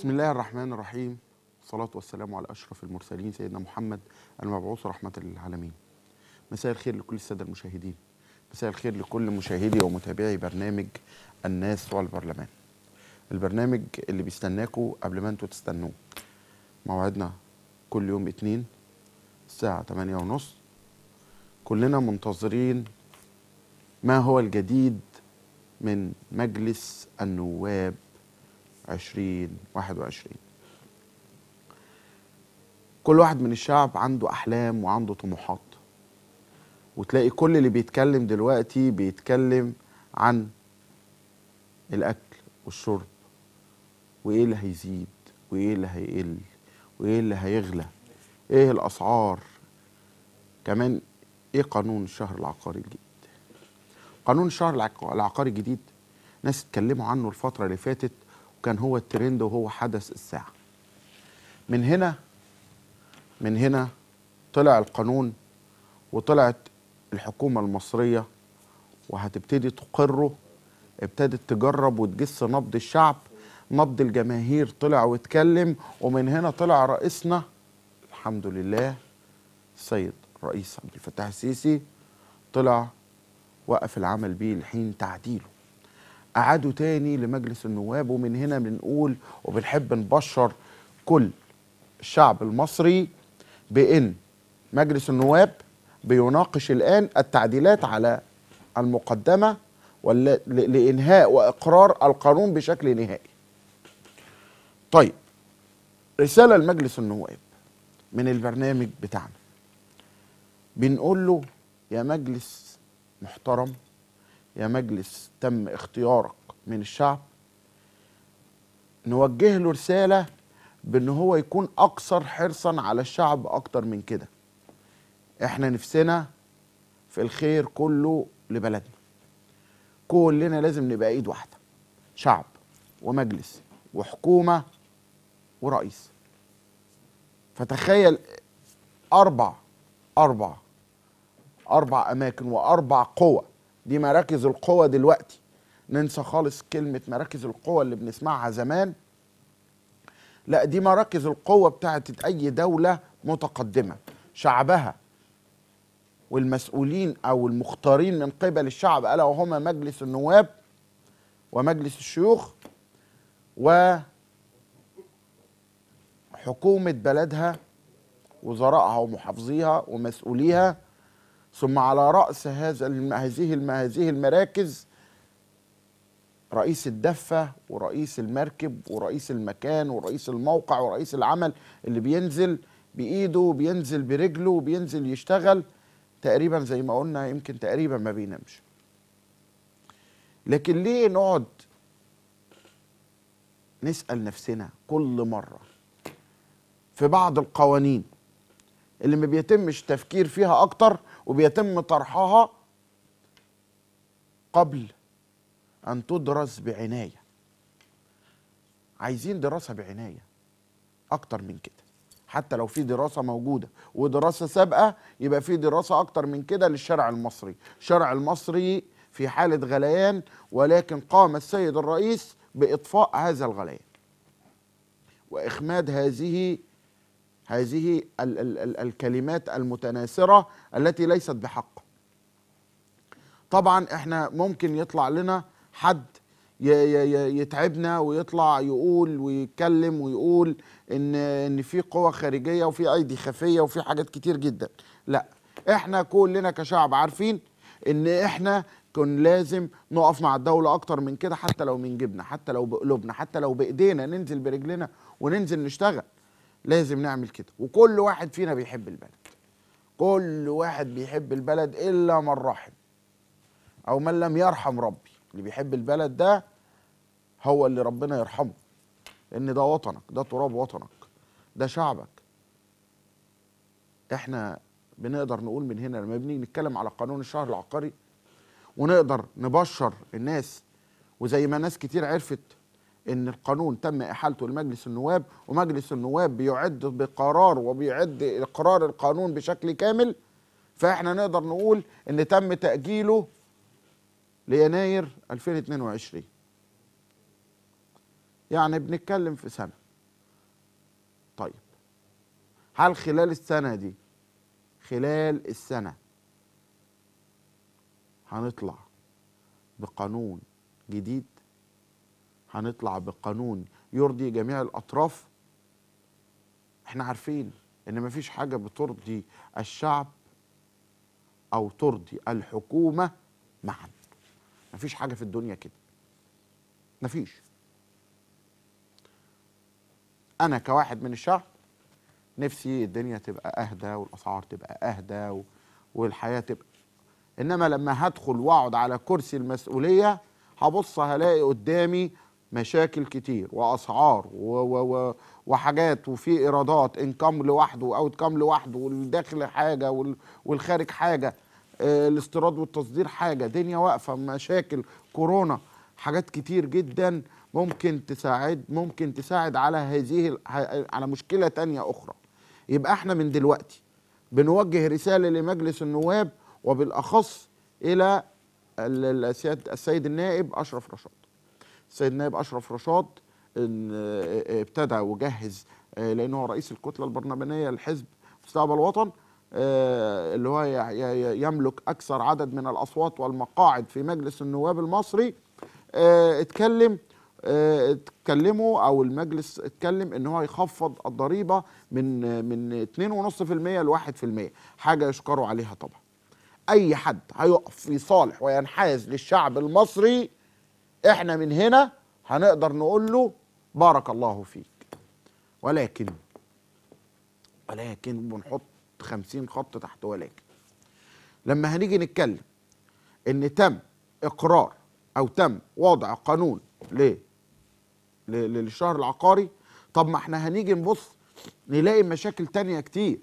بسم الله الرحمن الرحيم والصلاة والسلام على أشرف المرسلين سيدنا محمد المبعوث رحمة للعالمين مساء الخير لكل السادة المشاهدين مساء الخير لكل مشاهدي ومتابعي برنامج الناس والبرلمان البرنامج اللي بيستناكوا قبل ما انتوا تستنوه موعدنا كل يوم اتنين الساعة تمانية ونص كلنا منتظرين ما هو الجديد من مجلس النواب 2021 كل واحد من الشعب عنده أحلام وعنده طموحات وتلاقي كل اللي بيتكلم دلوقتي بيتكلم عن الأكل والشرب وإيه اللي هيزيد وإيه اللي هيقل وإيه اللي هيغلى إيه الأسعار كمان إيه قانون الشهر العقاري الجديد قانون الشهر العقاري الجديد ناس اتكلموا عنه الفترة اللي فاتت كان هو الترند وهو حدث الساعة من هنا من هنا طلع القانون وطلعت الحكومة المصرية وهتبتدي تقره ابتدت تجرب وتجس نبض الشعب نبض الجماهير طلع واتكلم ومن هنا طلع رئيسنا الحمد لله السيد رئيس عبد الفتاح السيسي طلع وقف العمل بيه لحين تعديله أعادوا تاني لمجلس النواب ومن هنا بنقول وبنحب نبشر كل الشعب المصري بأن مجلس النواب بيناقش الآن التعديلات على المقدمة لإنهاء وإقرار القانون بشكل نهائي طيب رسالة لمجلس النواب من البرنامج بتاعنا بنقول له يا مجلس محترم يا مجلس تم اختيارك من الشعب نوجه له رسالة بأن هو يكون أكثر حرصا على الشعب أكتر من كده إحنا نفسنا في الخير كله لبلدنا كلنا لازم نبقى إيد واحدة شعب ومجلس وحكومة ورئيس فتخيل أربع أربع أربع أماكن وأربع قوى دي مراكز القوى دلوقتي ننسى خالص كلمة مراكز القوى اللي بنسمعها زمان لا دي مراكز القوة بتاعت أي دولة متقدمة شعبها والمسؤولين أو المختارين من قبل الشعب ألا وهما مجلس النواب ومجلس الشيوخ وحكومة بلدها وزرائها ومحافظيها ومسؤوليها ثم على رأس هذا هذه هذه المراكز رئيس الدفة ورئيس المركب ورئيس المكان ورئيس الموقع ورئيس العمل اللي بينزل بإيده بينزل برجله وبينزل يشتغل تقريبا زي ما قلنا يمكن تقريبا ما بينامش لكن ليه نقعد نسأل نفسنا كل مرة في بعض القوانين اللي ما بيتمش التفكير فيها أكتر وبيتم طرحها قبل أن تدرس بعناية عايزين دراسة بعناية أكتر من كده حتى لو في دراسة موجودة ودراسة سابقة يبقى في دراسة أكتر من كده للشرع المصري الشرع المصري في حالة غليان ولكن قام السيد الرئيس بإطفاء هذا الغليان وإخماد هذه هذه ال ال ال الكلمات المتناثرة التي ليست بحق طبعا احنا ممكن يطلع لنا حد يتعبنا ويطلع يقول ويتكلم ويقول ان ان في قوى خارجيه وفي ايدي خفيه وفي حاجات كتير جدا لا احنا كلنا كشعب عارفين ان احنا كان لازم نقف مع الدولة أكتر من كده حتى لو من جبنا حتى لو بقلوبنا حتى لو بإيدينا ننزل برجلنا وننزل نشتغل لازم نعمل كده وكل واحد فينا بيحب البلد كل واحد بيحب البلد الا من رحم او من لم يرحم ربي اللي بيحب البلد ده هو اللي ربنا يرحمه لان ده وطنك ده تراب وطنك ده شعبك احنا بنقدر نقول من هنا لما بنيجي نتكلم على قانون الشهر العقاري ونقدر نبشر الناس وزي ما ناس كتير عرفت ان القانون تم احالته لمجلس النواب ومجلس النواب بيعد بقرار وبيعد اقرار القانون بشكل كامل فاحنا نقدر نقول ان تم تاجيله ليناير 2022 يعني بنتكلم في سنه طيب هل خلال السنه دي خلال السنه هنطلع بقانون جديد هنطلع بقانون يرضي جميع الأطراف احنا عارفين ان مفيش حاجة بترضي الشعب او ترضي الحكومة معا مفيش حاجة في الدنيا كده مفيش انا كواحد من الشعب نفسي الدنيا تبقى اهدى والاسعار تبقى اهدى والحياه تبقى انما لما هدخل واقعد على كرسي المسؤوليه هبص هلاقي قدامي مشاكل كتير واسعار و و و وحاجات وفي ايرادات انكم لوحده واوت كام لوحده والداخل حاجه والخارج حاجه آه، الاستيراد والتصدير حاجه دنيا واقفه مشاكل كورونا حاجات كتير جدا ممكن تساعد ممكن تساعد على هذه على مشكله تانية اخرى يبقى احنا من دلوقتي بنوجه رساله لمجلس النواب وبالاخص الى السيد النائب اشرف رشاد السيد نائب اشرف رشاد آه، آه، ابتدى وجهز آه، لان هو رئيس الكتله البرلمانيه لحزب مستقبل الوطن اللي هو يملك اكثر عدد من الاصوات والمقاعد في مجلس النواب المصري اتكلم اتكلموا او المجلس اتكلم ان هو يخفض الضريبه من من 2.5% ل 1% حاجه يشكروا عليها طبعا اي حد هيقف في صالح وينحاز للشعب المصري احنا من هنا هنقدر نقول له بارك الله فيك ولكن ولكن بنحط خمسين خط تحت ولكن لما هنيجي نتكلم ان تم اقرار او تم وضع قانون للشهر العقاري طب ما احنا هنيجي نبص نلاقي مشاكل تانية كتير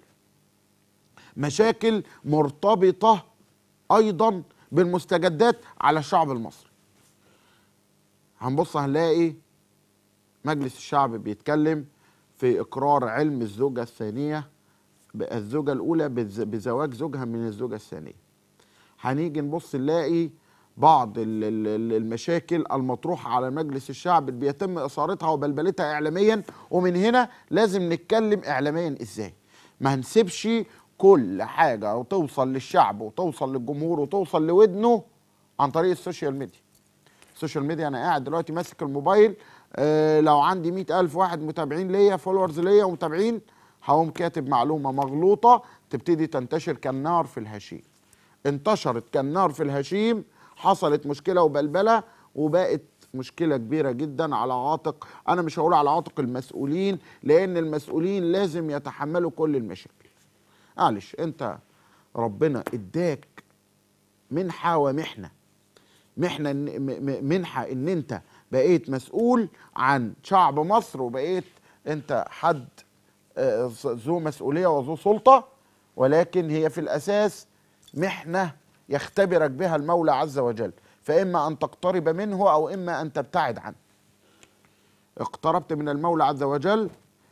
مشاكل مرتبطة ايضا بالمستجدات على الشعب المصري هنبص هنلاقي مجلس الشعب بيتكلم في إقرار علم الزوجة الثانية الزوجة الأولى بزواج زوجها من الزوجة الثانية هنيجي نبص نلاقي بعض المشاكل المطروحة على مجلس الشعب اللي بيتم إثارتها وبلبلتها إعلاميا ومن هنا لازم نتكلم إعلاميا إزاي ما هنسيبش كل حاجة وتوصل للشعب وتوصل للجمهور وتوصل لودنه عن طريق السوشيال ميديا السوشيال ميديا انا قاعد دلوقتي ماسك الموبايل آه لو عندي مئة ألف واحد متابعين ليا فولورز ليا ومتابعين هقوم كاتب معلومة مغلوطة تبتدي تنتشر كالنار في الهشيم انتشرت كالنار في الهشيم حصلت مشكلة وبلبلة وبقت مشكلة كبيرة جدا على عاتق أنا مش هقول على عاتق المسؤولين لأن المسؤولين لازم يتحملوا كل المشاكل معلش أنت ربنا اداك منحة ومحنة محنه منحه ان انت بقيت مسؤول عن شعب مصر وبقيت انت حد آه، ذو مسؤوليه وذو سلطه ولكن هي في الاساس محنه يختبرك بها المولى عز وجل فاما ان تقترب منه او اما ان تبتعد عنه اقتربت من المولى عز وجل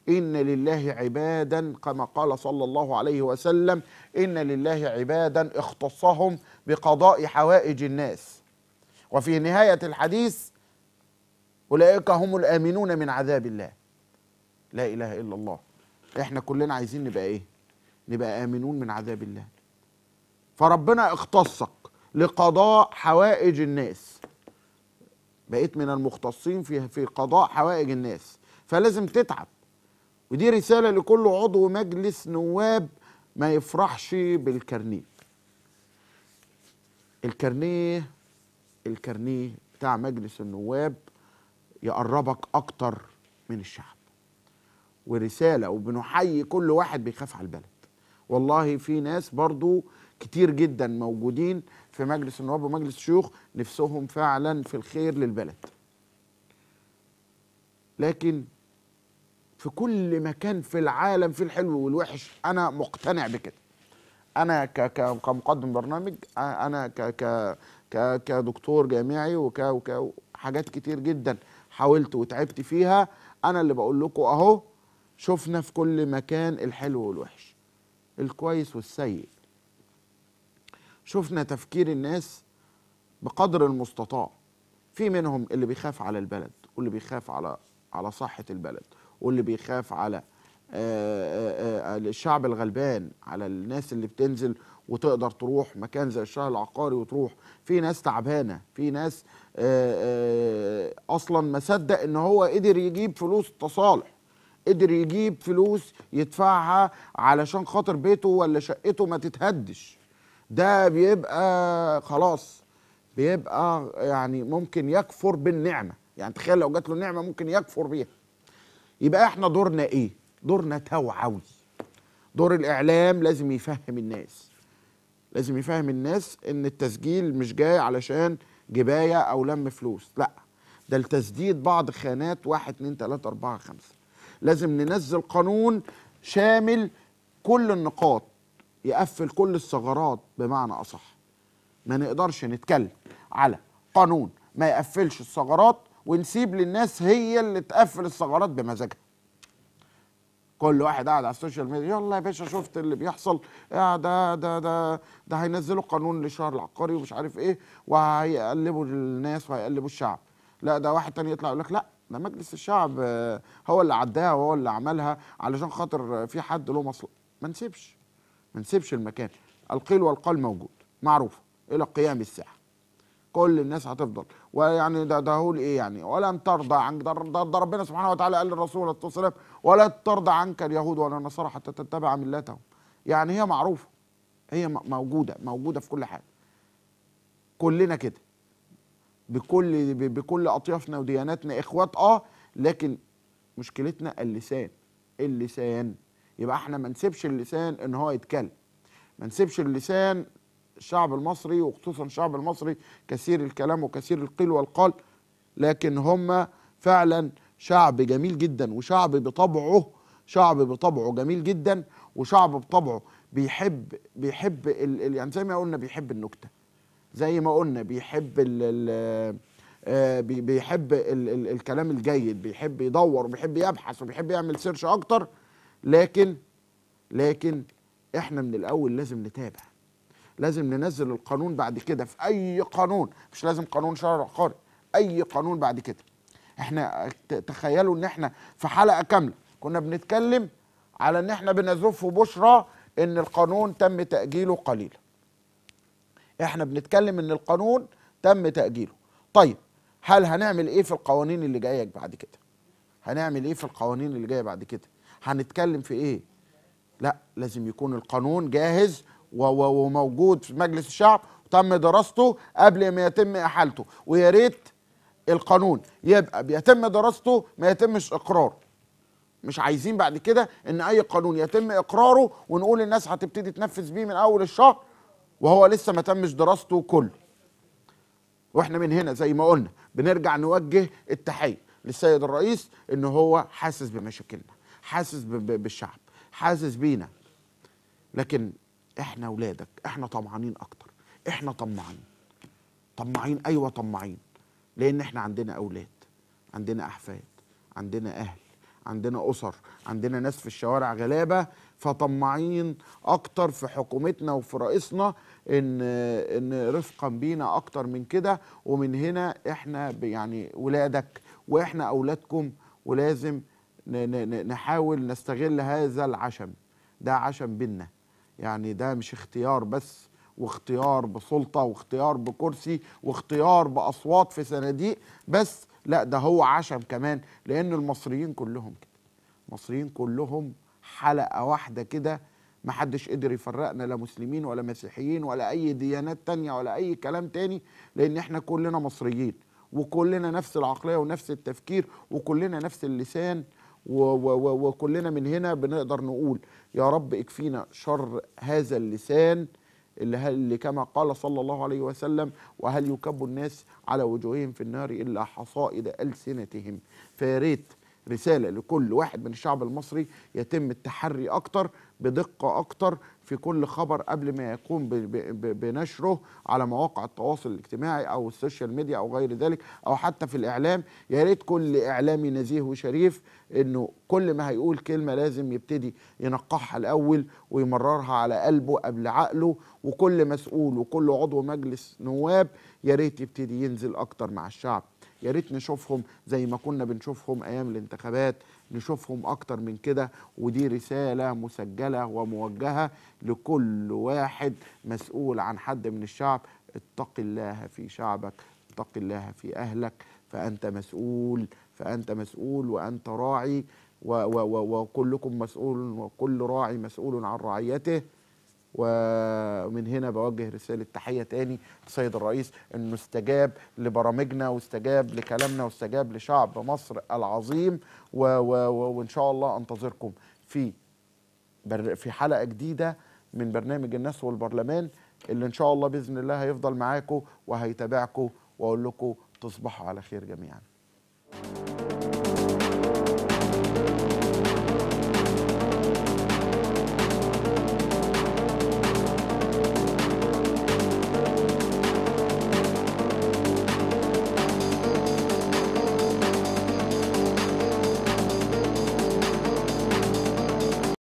ان لله عبادا كما قال صلى الله عليه وسلم ان لله عبادا اختصهم بقضاء حوائج الناس وفي نهاية الحديث أولئك هم الآمنون من عذاب الله لا إله إلا الله إحنا كلنا عايزين نبقى إيه نبقى آمنون من عذاب الله فربنا اختصك لقضاء حوائج الناس بقيت من المختصين في في قضاء حوائج الناس فلازم تتعب ودي رساله لكل عضو مجلس نواب ما يفرحش بالكرنيه الكرنيه الكارنيه بتاع مجلس النواب يقربك اكتر من الشعب ورساله وبنحيي كل واحد بيخاف على البلد والله في ناس برضو كتير جدا موجودين في مجلس النواب ومجلس الشيوخ نفسهم فعلا في الخير للبلد لكن في كل مكان في العالم في الحلو والوحش انا مقتنع بكده انا كمقدم برنامج انا كدكتور جامعي وك حاجات كتير جدا حاولت وتعبت فيها انا اللي بقول لكم اهو شفنا في كل مكان الحلو والوحش الكويس والسيء شفنا تفكير الناس بقدر المستطاع في منهم اللي بيخاف على البلد واللي بيخاف على على صحة البلد واللي بيخاف على آه، آه، آه، الشعب الغلبان على الناس اللي بتنزل وتقدر تروح مكان زي الشهر العقاري وتروح في ناس تعبانه في ناس اصلا ما صدق ان هو قدر يجيب فلوس التصالح قدر يجيب فلوس يدفعها علشان خاطر بيته ولا شقته ما تتهدش ده بيبقى خلاص بيبقى يعني ممكن يكفر بالنعمه يعني تخيل لو جات له نعمه ممكن يكفر بيها يبقى احنا دورنا ايه دورنا توعوي دور الاعلام لازم يفهم الناس لازم يفهم الناس ان التسجيل مش جاي علشان جبايه او لم فلوس لا ده لتسديد بعض خانات واحد اتنين تلاته اربعه خمسه لازم ننزل قانون شامل كل النقاط يقفل كل الثغرات بمعنى اصح ما نقدرش نتكلم على قانون ما يقفلش الثغرات ونسيب للناس هي اللي تقفل الثغرات بمزاجها كل واحد قاعد على السوشيال ميديا يلا يا باشا شفت اللي بيحصل ده ده ده ده هينزلوا قانون للشهر العقاري ومش عارف ايه وهيقلبوا الناس وهيقلبوا الشعب لا ده واحد تاني يطلع يقول لك لا ده مجلس الشعب آه، هو اللي عداها وهو اللي عملها علشان خاطر في حد له مصلحه ما نسيبش ما نسيبش المكان القيل والقال موجود معروف الى قيام الساعه كل الناس هتفضل ويعني ده ده هو ايه يعني ولن ترضى عنك ده, ربنا سبحانه وتعالى قال للرسول عليه الصلاه ولا ترضى عنك اليهود ولا النصارى حتى تتبع ملتهم يعني هي معروفه هي موجوده موجوده في كل حاجه كلنا كده بكل بكل اطيافنا ودياناتنا اخوات اه لكن مشكلتنا اللسان اللسان يبقى احنا ما نسيبش اللسان ان هو يتكلم ما نسيبش اللسان الشعب المصري وخصوصا الشعب المصري كثير الكلام وكثير القيل والقال لكن هم فعلا شعب جميل جدا وشعب بطبعه شعب بطبعه جميل جدا وشعب بطبعه بيحب بيحب ال يعني زي ما قلنا بيحب النكته زي ما قلنا بيحب ال ال آه، بيحب ال ال الكلام الجيد بيحب يدور وبيحب يبحث وبيحب يعمل سيرش اكتر لكن لكن احنا من الاول لازم نتابع لازم ننزل القانون بعد كده في اي قانون مش لازم قانون شرع قاري اي قانون بعد كده احنا تخيلوا ان احنا في حلقه كامله كنا بنتكلم على ان احنا بنزف بشرى ان القانون تم تاجيله قليلا احنا بنتكلم ان القانون تم تاجيله طيب هل هنعمل ايه في القوانين اللي جايه بعد كده هنعمل ايه في القوانين اللي جايه بعد كده هنتكلم في ايه لا لازم يكون القانون جاهز وموجود في مجلس الشعب وتم دراسته قبل ما يتم احالته ويا ريت القانون يبقى بيتم دراسته ما يتمش اقراره مش عايزين بعد كده ان اي قانون يتم اقراره ونقول الناس هتبتدي تنفذ بيه من اول الشهر وهو لسه ما تمش دراسته كله واحنا من هنا زي ما قلنا بنرجع نوجه التحيه للسيد الرئيس ان هو حاسس بمشاكلنا حاسس بالشعب حاسس بينا لكن احنا ولادك احنا طمعانين اكتر احنا طمعانين طمعين ايوه طمعين لان احنا عندنا اولاد عندنا احفاد عندنا اهل عندنا اسر عندنا ناس في الشوارع غلابه فطمعين اكتر في حكومتنا وفي رئيسنا ان ان رفقا بينا اكتر من كده ومن هنا احنا يعني ولادك واحنا اولادكم ولازم نحاول نستغل هذا العشم ده عشم بينا يعني ده مش اختيار بس واختيار بسلطه واختيار بكرسي واختيار باصوات في صناديق بس لا ده هو عشم كمان لان المصريين كلهم كده المصريين كلهم حلقه واحده كده ما حدش قدر يفرقنا لا مسلمين ولا مسيحيين ولا اي ديانات تانية ولا اي كلام تاني لان احنا كلنا مصريين وكلنا نفس العقليه ونفس التفكير وكلنا نفس اللسان وكلنا من هنا بنقدر نقول يا رب اكفينا شر هذا اللسان اللي, اللي كما قال صلى الله عليه وسلم وهل يكب الناس على وجوههم في النار إلا حصائد ألسنتهم فياريت ريت رسالة لكل واحد من الشعب المصري يتم التحري أكتر بدقة أكتر في كل خبر قبل ما يقوم بنشره على مواقع التواصل الاجتماعي أو السوشيال ميديا أو غير ذلك أو حتى في الإعلام يا ريت كل إعلامي نزيه وشريف إنه كل ما هيقول كلمة لازم يبتدي ينقحها الأول ويمررها على قلبه قبل عقله وكل مسؤول وكل عضو مجلس نواب يا ريت يبتدي ينزل أكتر مع الشعب يا ريت نشوفهم زي ما كنا بنشوفهم ايام الانتخابات نشوفهم اكتر من كده ودي رساله مسجله وموجهه لكل واحد مسؤول عن حد من الشعب اتق الله في شعبك اتق الله في اهلك فانت مسؤول فانت مسؤول وانت راعي وكلكم مسؤول وكل راعي مسؤول عن رعيته ومن هنا بوجه رسالة تحية تاني للسيد الرئيس انه استجاب لبرامجنا واستجاب لكلامنا واستجاب لشعب مصر العظيم و و وان شاء الله انتظركم في في حلقة جديدة من برنامج الناس والبرلمان اللي ان شاء الله باذن الله هيفضل معاكم وهيتابعكم واقول لكم تصبحوا على خير جميعا